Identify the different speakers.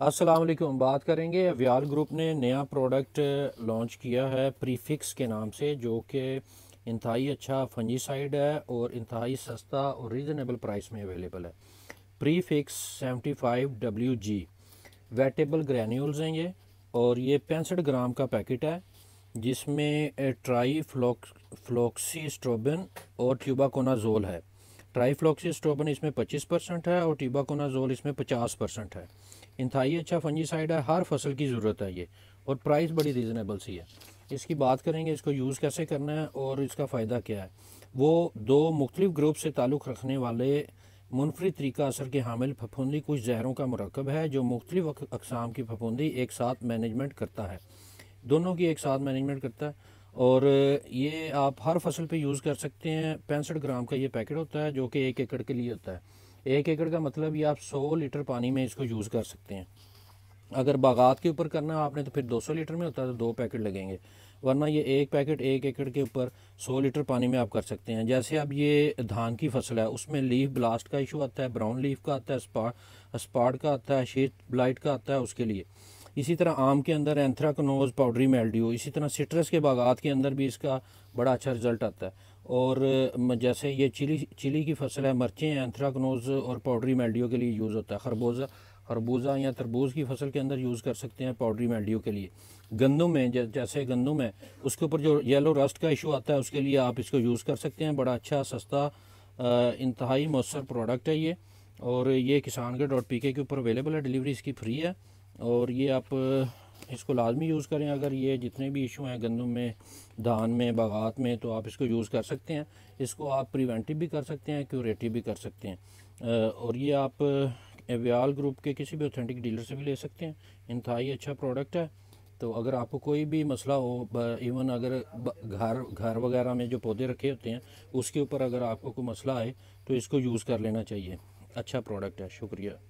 Speaker 1: असलम बात करेंगे व्याल ग्रुप ने नया प्रोडक्ट लॉन्च किया है प्रीफिक्स के नाम से जो कि इंतहाई अच्छा फंजीसाइड है और इंतहाई सस्ता और रीज़नेबल प्राइस में अवेलेबल है prefix five W G wettable granules हैं ये और ये पैंसठ ग्राम का पैकेट है जिसमें ट्राई फ्लोक्सी स्ट्रोबिन और ट्यूबाकोनाजोल है ट्राईफ्लॉक्सिस्ट्रोबन इसमें 25 परसेंट है और टीबाकोनाजोल इसमें 50 परसेंट है इंतहाई अच्छा फंजीसाइड है हर फसल की ज़रूरत है ये और प्राइस बड़ी रीज़नेबल सी है इसकी बात करेंगे इसको यूज़ कैसे करना है और इसका फ़ायदा क्या है वो दो मुख्तलिफ ग्रुप से ताल्लुक़ रखने वाले मुनफरद तरीका असर के हामिल फफूंदी कुछ जहरों का मरकब है जो मुख्तलिफ अकसाम की फफूंदी एक साथ मैनेजमेंट करता है दोनों की एक साथ मैनेजमेंट करता है और ये आप हर फसल पे यूज़ कर सकते हैं पैंसठ ग्राम का ये पैकेट होता है जो कि एक एकड़ के लिए होता है एक एकड़ का मतलब ये आप 100 लीटर पानी में इसको यूज़ कर सकते हैं अगर बागात के ऊपर करना है आपने तो फिर 200 लीटर में होता है तो दो पैकेट लगेंगे वरना ये एक पैकेट एक एकड़ के ऊपर 100 लीटर पानी में आप कर सकते हैं जैसे अब ये धान की फसल है उसमें लीफ ब्लास्ट का इशू आता है ब्राउन लीफ का आता है स्पाट का आता है शीत ब्लाइट का आता है उसके लिए इसी तरह आम के अंदर एंथ्राकनोज पाउडरी मेल्ड्यू इसी तरह सिट्रस के बागात के अंदर भी इसका बड़ा अच्छा रिजल्ट आता है और जैसे ये चिली चिली की फसल है मर्चें एंथ्राकनोज और पाउडरी मेल्डियो के लिए यूज़ होता है खरबूजा खरबूजा या तरबूज की फसल के अंदर यूज़ कर सकते हैं पाउडरी मेल्डियो के लिए गंदम में जैसे गंदम है उसके ऊपर जो येलो रस्ट का इशू आता है उसके लिए आप इसको यूज़ कर सकते हैं बड़ा अच्छा सस्ता इंतहाई मौसर प्रोडक्ट है ये और ये किसान के डॉट पी के ऊपर अवेलेबल है डिलीवरी इसकी फ्री है और ये आप इसको लाजमी यूज़ करें अगर ये जितने भी इशू हैं गंदम में धान में बागात में तो आप इसको यूज़ कर सकते हैं इसको आप प्रिवेंटिव भी कर सकते हैं क्यूरेटिव भी कर सकते हैं और ये आप एवियाल ग्रुप के किसी भी ऑथेंटिक डीलर से भी ले सकते हैं इंतहाई अच्छा प्रोडक्ट है तो अगर आपको कोई भी मसला हो इवन अगर घर घर वगैरह में जो पौधे रखे होते हैं उसके ऊपर अगर आपको कोई मसला आए तो इसको यूज़ कर लेना चाहिए अच्छा प्रोडक्ट है शुक्रिया